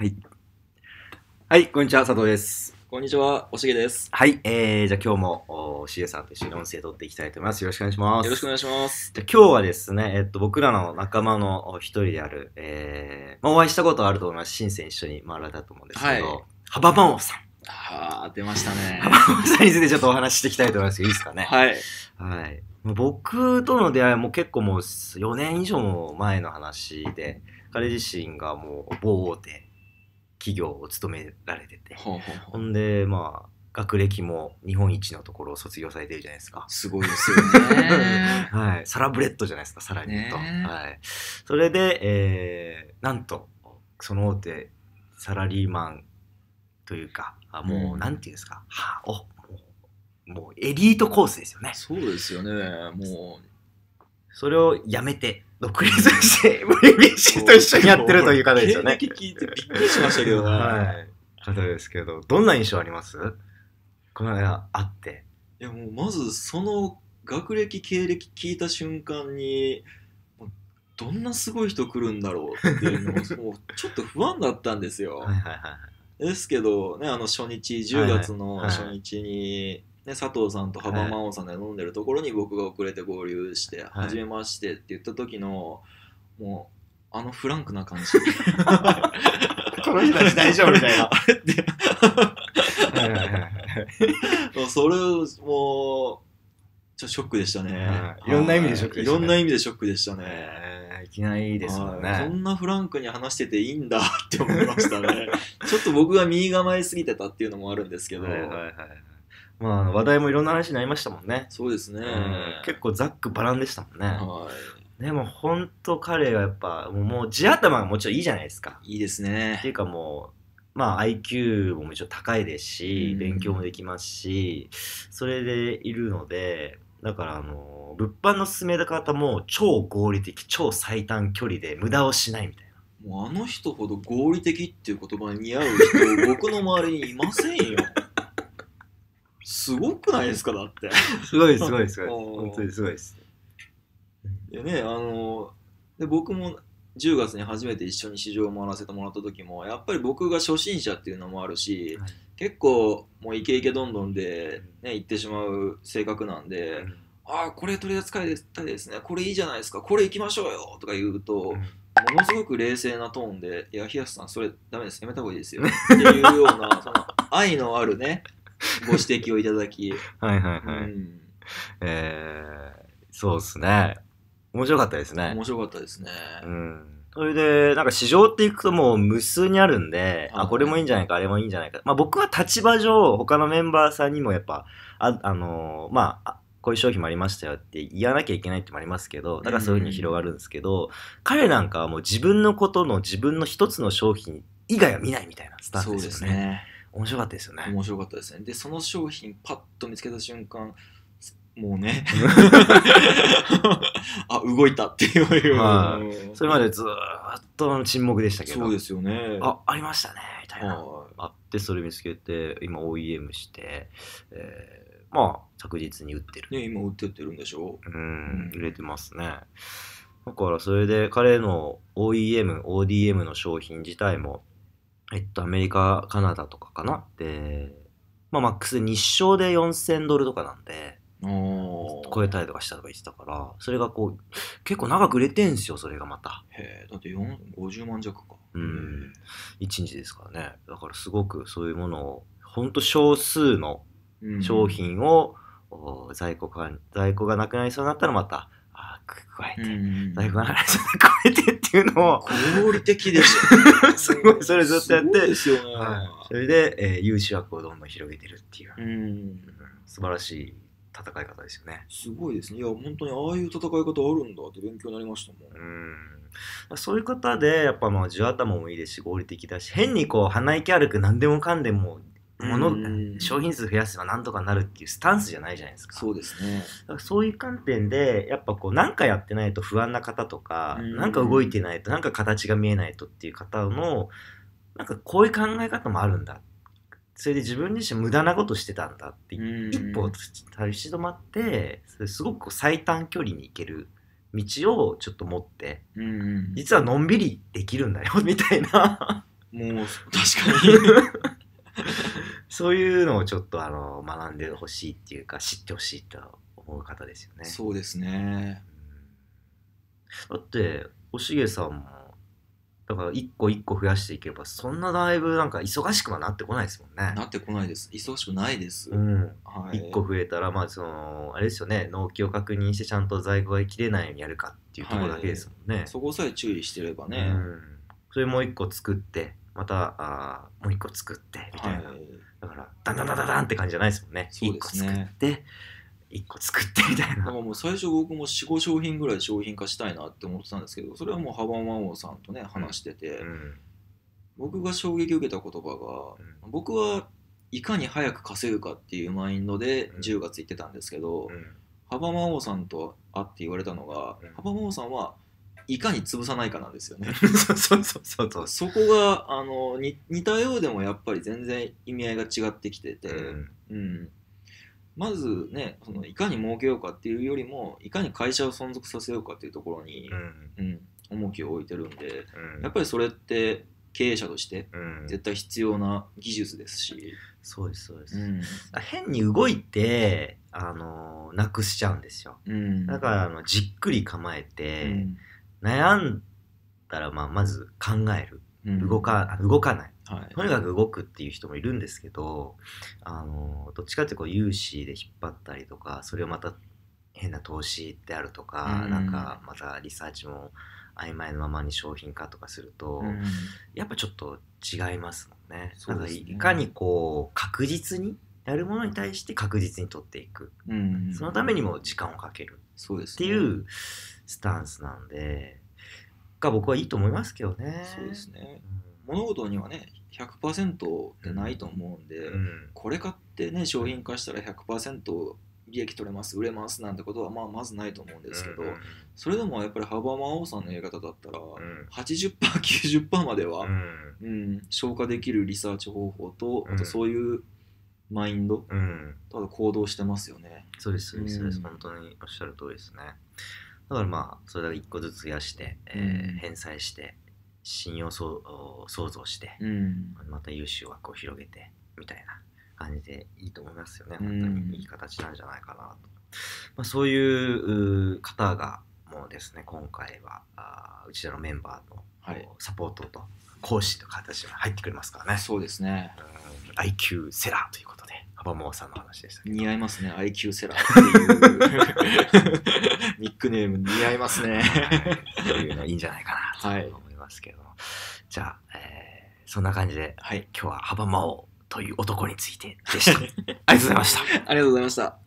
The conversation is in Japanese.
はい。はい、こんにちは、佐藤です。こんにちは、おしげです。はい、えー、じゃあ今日も、おしげさんと一緒に音声取っていきたいと思います。よろしくお願いします。よろしくお願いします。じゃあ今日はですね、えっと、僕らの仲間の一人である、えー、まあ、お会いしたことあると思います。シんセ一緒に回られたと思うんですけど、はば幅真央さん。はあ、出ましたね。幅真央さんについてちょっとお話ししていきたいと思いますけど、いいですかね。はい。はい。僕との出会いも結構もう4年以上も前の話で、彼自身がもう某大手、企業を勤められてて、ほんでまあ学歴も日本一のところを卒業されてるじゃないですか。すごいですよね。はい。サラブレッドじゃないですか、さらにと。はい。それで、えー、なんと、その大手、サラリーマンというか、あもう、なんていうんですか、はおもうエリートコースですよね。そうですよね。もうそれをやめて、独立して、VBC と一緒にやってるという方ですよね。経聞いてびっくりしましたけどな。はい。方ですけど、どんな印象ありますこの間あって。いや、もうまずその学歴、経歴聞いた瞬間に、どんなすごい人来るんだろうっていうのをちょっと不安だったんですよ。はいはいはい、ですけど、ね、あの初日10月の初日にね、佐藤さんと幅真央さんで飲んでるところに僕が遅れて合流して「はじ、めまして」って言った時のもうあのフランクな感じこの人たち大丈夫みたいなれってそれもちょショックでしたね、いろんな意味でショックでしたねいろんな意味でショックでしたね、いきなりですもんねこんなフランクに話してていいんだって思いましたね ちょっと僕が右構えすぎてたっていうのもあるんですけど、はいはいはいまあ、話題もいろんな話になりましたもんね。そうですね。結構ざっくばらんでしたもんね。はい。でも本当彼はやっぱ、もう地頭がもちろんいいじゃないですか。いいですね。っていうかもう、まあ IQ ももちろん高いですし、勉強もできますし、それでいるので、だからあの、物販の進め方も超合理的、超最短距離で無駄をしないみたいな。もうあの人ほど合理的っていう言葉に似合う人、僕の周りにいませんよ。すごくないですかだってすごいすごいすごい 本当にすごいですいやねあので僕も10月に初めて一緒に市場を回らせてもらった時もやっぱり僕が初心者っていうのもあるし、はい、結構もうイケイケどんどんで、ね、行ってしまう性格なんで、うん、ああこれ取り扱いたいですねこれいいじゃないですかこれ行きましょうよとか言うと、うん、ものすごく冷静なトーンで「いや冷やさんそれダメですやめた方がいいですよ」っていうようなその愛のあるねご指摘をいただき。はいはいはい。うん、えー、そうですね。面白かったですね。面白かったですね。うん。それで、なんか市場っていくともう無数にあるんで、あ、これもいいんじゃないか、あれもいいんじゃないか。まあ僕は立場上、他のメンバーさんにもやっぱ、あ、あのー、まあ、こういう商品もありましたよって言わなきゃいけないってもありますけど、だからそういうふうに広がるんですけど、うん、彼なんかはもう自分のことの自分の一つの商品以外は見ないみたいなスタンスですよね。そうですね。面白かったですよね面白かったですねでその商品パッと見つけた瞬間もうね あ動いたっていう、はあ、それまでずっと沈黙でしたけどそうですよねあありましたねみたいな、はあ、あってそれ見つけて今 OEM して、えー、まあ着実に売ってるね今売ってってるんでしょうん売れてますねだからそれで彼の OEM、ODM の商品自体もえっと、アメリカ、カナダとかかなで、まあ、マックス日照で4000ドルとかなんで、超えたりとかしたとか言ってたから、それがこう、結構長く売れてんすよ、それがまた。へえ、だって50万弱か。うん。1日ですからね。だからすごくそういうものを、ほんと少数の商品を、うん、在庫在庫がなくなりそうになったらまた加えて、最後の話を加えてっていうのを。合理的でしょ。すごい、それずっとやって。ですよね、それで、えー、融資枠をどんどん広げてるっていう。うん、素晴らしい戦い方ですよね。すごいですね。いや、本当にああいう戦い方あるんだって勉強になりましたもん。うんそういう方で、やっぱまあ、地頭もいいですし、合理的だし、変にこう、鼻息悪く何でもかんでももの商品数増やせばなんとかなるっていうスタンスじゃないじゃないですかそうですねそういう観点でやっぱこう何かやってないと不安な方とか何か動いてないと何か形が見えないとっていう方のなんかこういう考え方もあるんだそれで自分自身無駄なことしてたんだって一歩立ち止まってすごく最短距離に行ける道をちょっと持って、実はのんびりできるんだよみたいな。もう確かにそういうのをちょっとあの学んでほしいっていうか知ってほしいと思う方ですよね。そうですね。だっておしげさんもだから一個一個増やしていけばそんなだいぶなんか忙しくはなってこないですもんね。なってこないです。忙しくないです。うん。はい、一個増えたらまあそのあれですよね納期を確認してちゃんと在庫が切れないようにやるかっていうところだけですもんね。はい、そこさえ注意してればね。うん。それもう一個作ってまたあもう一個作ってみたいな、はい、だンダンダンダンダンって感じじゃないですもんね。そうですね1個作って、1個作ってみたいな。もう最初僕も45商品ぐらい商品化したいなって思ってたんですけどそれはもうハバマ王さんとね話してて、うん僕が衝撃を受けた言葉が、僕はいかに早く稼ぐかっていうマインドで10月行ってたんですけど、うん幅間王さんと会って言われたのが、うん幅間王さんはいかに潰さないかなんですよね。そうそうそうそう。そこがあのに似たようでもやっぱり全然意味合いが違ってきてて、うん、うん、まずねそのいかに儲けようかっていうよりもいかに会社を存続させようかっていうところに、うん、うん、重きを置いてるんで、うん、やっぱりそれって経営者として絶対必要な技術ですし、そうですそうです、変に動いてあのなくしちゃうんですよ、うん、だからあのじっくり構えて、うん悩んだら、まあ、まず考える。動か、うん、動かない、はい、とにかく動くっていう人もいるんですけど、あの、どっちかっていうと融資で引っ張ったりとか、それをまた変な投資であるとか、うん、なんかまたリサーチも曖昧なままに商品化とかすると、うん、やっぱちょっと違いますもんね。いかにこう確実にやるものに対して確実に取っていく、うん、そのためにも時間をかけるっていう、ね、スタンスなんでが僕はいいと思いますけどね。そうですね、物事にはね100%ってないと思うんで、うん、これ買ってね商品化したら100%利益取れます売れますなんてことはまあまずないと思うんですけど、うん、それでもやっぱり幅魔王さんのやり方だったら、うん、80%90% までは、うん、うん、消化できるリサーチ方法と、あとそういうマインド、うん、ただ行動してますよね。そうですそうです、本当におっしゃる通りですね。だからまあ、それだけ一個ずつ増やして、えー、返済して、信用創造して、うん、また融資枠を広げて、みたいな感じでいいと思いますよね。本当にいい形なんじゃないかなと。まあ、そういう方が、もうですね、今回は、あうちらのメンバーの、サポートと講師という形が入ってくれますからね。そうですね。IQ セラーということで。ハバモさんの話でした似合いますね IQ セラーっていう ニックネーム似合いますね、と、ういうのいいんじゃないかなと思いますけど、はい、じゃあ、えー、そんな感じで、はい、今日はハバマオという男についてでした ありがとうございましたありがとうございました